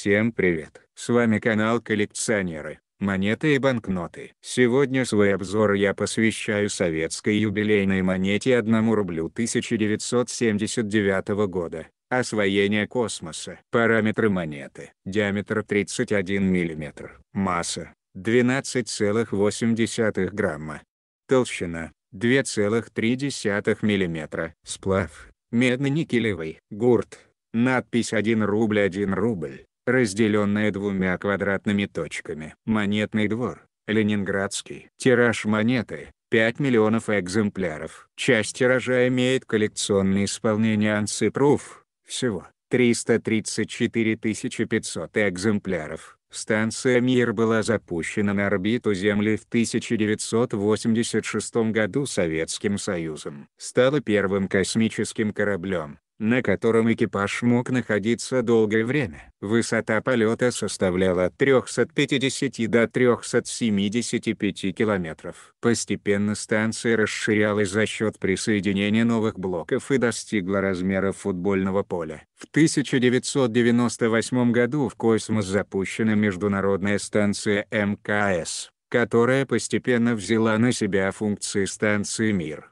Всем привет! С вами канал Коллекционеры, монеты и банкноты. Сегодня свой обзор я посвящаю советской юбилейной монете 1 рублю 1979 года. Освоение космоса. Параметры монеты. Диаметр 31 мм. Масса. 12,8 грамма. Толщина. 2,3 мм. Сплав. Медно-никелевый. Гурт. Надпись 1 рубль 1 рубль разделенная двумя квадратными точками. Монетный двор, Ленинградский. Тираж монеты 5 миллионов экземпляров. Часть тиража имеет коллекционное исполнение Ансипруф, всего 334 500 экземпляров. Станция «Мир» была запущена на орбиту Земли в 1986 году Советским Союзом. Стала первым космическим кораблем, на котором экипаж мог находиться долгое время. Высота полета составляла от 350 до 375 километров. Постепенно станция расширялась за счет присоединения новых блоков и достигла размера футбольного поля. В 1998 году в космос запущена международная станция МКС которая постепенно взяла на себя функции станции «Мир».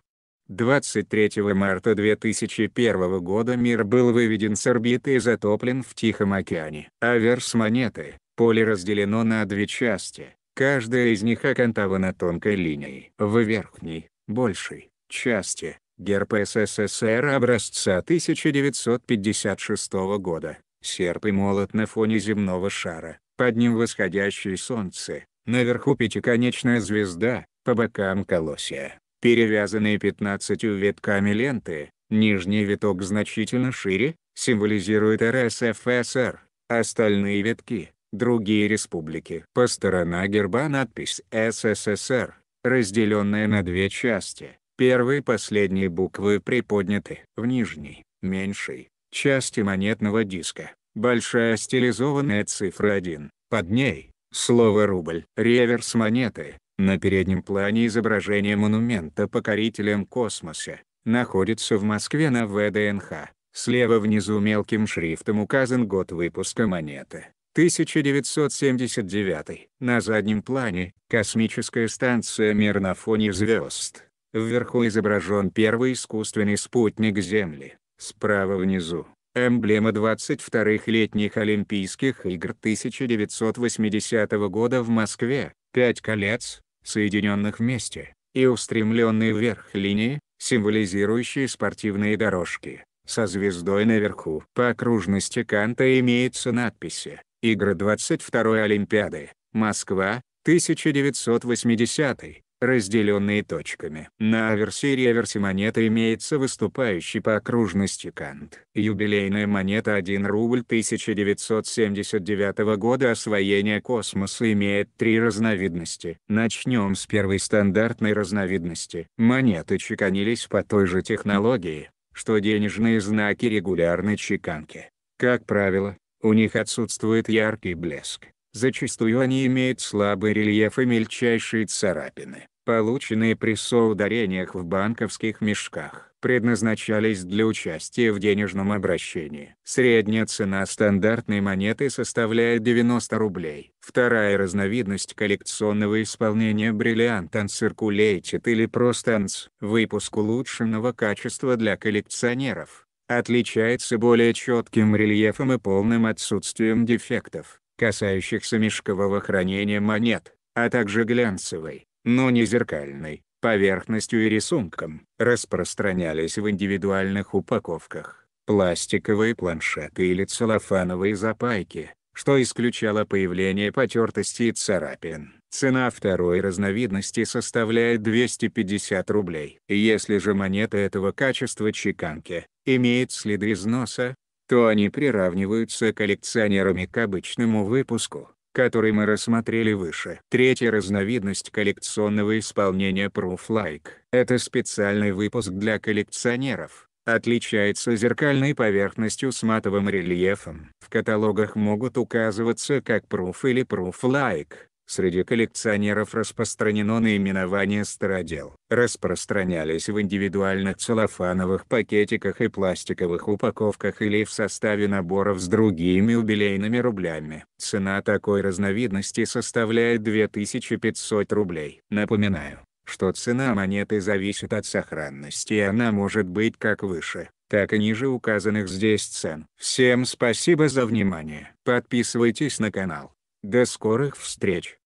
23 марта 2001 года мир был выведен с орбиты и затоплен в Тихом океане. Аверс монеты, поле разделено на две части, каждая из них окантована тонкой линией. В верхней, большей, части, герб СССР образца 1956 года, серп и молот на фоне земного шара, под ним восходящее солнце, наверху пятиконечная звезда, по бокам колосья перевязанные 15 витками ленты, нижний виток значительно шире, символизирует РСФСР, остальные витки – другие республики. По сторона герба надпись «СССР», разделенная на две части, первые и последние буквы приподняты. В нижней, меньшей, части монетного диска, большая стилизованная цифра 1, под ней – слово «рубль». Реверс монеты на переднем плане изображение монумента покорителям космоса, находится в Москве на ВДНХ. Слева внизу мелким шрифтом указан год выпуска монеты. 1979. На заднем плане — космическая станция «Мир на фоне звезд». Вверху изображен первый искусственный спутник Земли. Справа внизу — эмблема 22-х летних Олимпийских игр 1980 года в Москве, пять колец, соединенных вместе, и устремленные вверх линии, символизирующие спортивные дорожки, со звездой наверху. По окружности канта имеются надписи «Игры 22-й Олимпиады, Москва, 1980 разделенные точками. На аверсе и реверсе монеты имеется выступающий по окружности кант. Юбилейная монета 1 рубль 1979 года освоения космоса имеет три разновидности. Начнем с первой стандартной разновидности. Монеты чеканились по той же технологии, что денежные знаки регулярной чеканки. Как правило, у них отсутствует яркий блеск. Зачастую они имеют слабый рельеф и мельчайшие царапины. Полученные при соударениях в банковских мешках предназначались для участия в денежном обращении. Средняя цена стандартной монеты составляет 90 рублей. Вторая разновидность коллекционного исполнения бриллиант Uncirculated или просто анс. Выпуск улучшенного качества для коллекционеров. Отличается более четким рельефом и полным отсутствием дефектов касающихся мешкового хранения монет, а также глянцевой, но не зеркальной, поверхностью и рисунком, распространялись в индивидуальных упаковках, пластиковые планшеты или целлофановые запайки, что исключало появление потертости и царапин. Цена второй разновидности составляет 250 рублей. Если же монета этого качества чеканки имеет следы износа, то они приравниваются коллекционерами к обычному выпуску, который мы рассмотрели выше. Третья разновидность коллекционного исполнения Proof Like — это специальный выпуск для коллекционеров, отличается зеркальной поверхностью с матовым рельефом. В каталогах могут указываться как Proof или Proof Like. Среди коллекционеров распространено наименование стародел. Распространялись в индивидуальных целлофановых пакетиках и пластиковых упаковках или в составе наборов с другими юбилейными рублями. Цена такой разновидности составляет 2500 рублей. Напоминаю, что цена монеты зависит от сохранности и она может быть как выше, так и ниже указанных здесь цен. Всем спасибо за внимание. Подписывайтесь на канал. До скорых встреч!